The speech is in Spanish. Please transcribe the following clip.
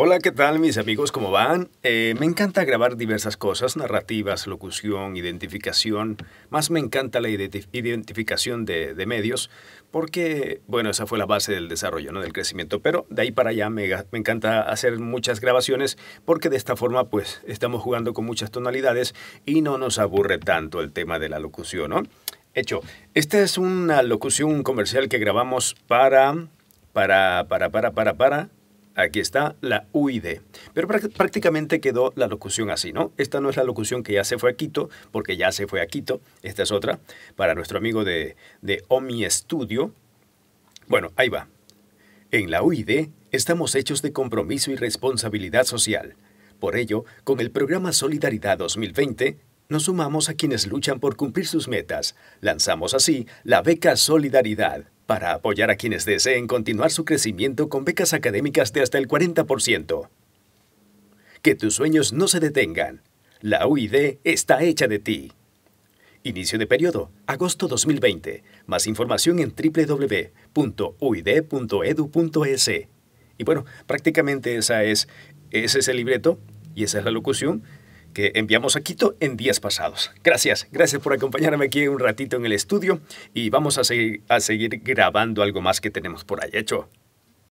Hola, ¿qué tal mis amigos? ¿Cómo van? Eh, me encanta grabar diversas cosas, narrativas, locución, identificación. Más me encanta la identificación de, medios porque, bueno, esa fue la base del desarrollo, ¿no? Del crecimiento. Pero de ahí para allá me, me encanta hacer muchas grabaciones porque de esta forma, pues, estamos jugando con muchas tonalidades y no nos aburre tanto el tema de la locución, ¿no? Hecho, esta es una locución comercial que grabamos para, para, para, para, para, para Aquí está la UID. Pero prácticamente quedó la locución así, ¿no? Esta no es la locución que ya se fue a Quito, porque ya se fue a Quito. Esta es otra para nuestro amigo de, de OMI Estudio. Bueno, ahí va. En la UID estamos hechos de compromiso y responsabilidad social. Por ello, con el programa Solidaridad 2020, nos sumamos a quienes luchan por cumplir sus metas. Lanzamos así la beca Solidaridad para apoyar a quienes deseen continuar su crecimiento con becas académicas de hasta el 40%. Que tus sueños no se detengan. La UID está hecha de ti. Inicio de periodo, agosto 2020. Más información en www.uid.edu.es. Y bueno, prácticamente esa es, ese es el libreto y esa es la locución que enviamos a Quito en días pasados. Gracias, gracias por acompañarme aquí un ratito en el estudio y vamos a seguir, a seguir grabando algo más que tenemos por ahí hecho.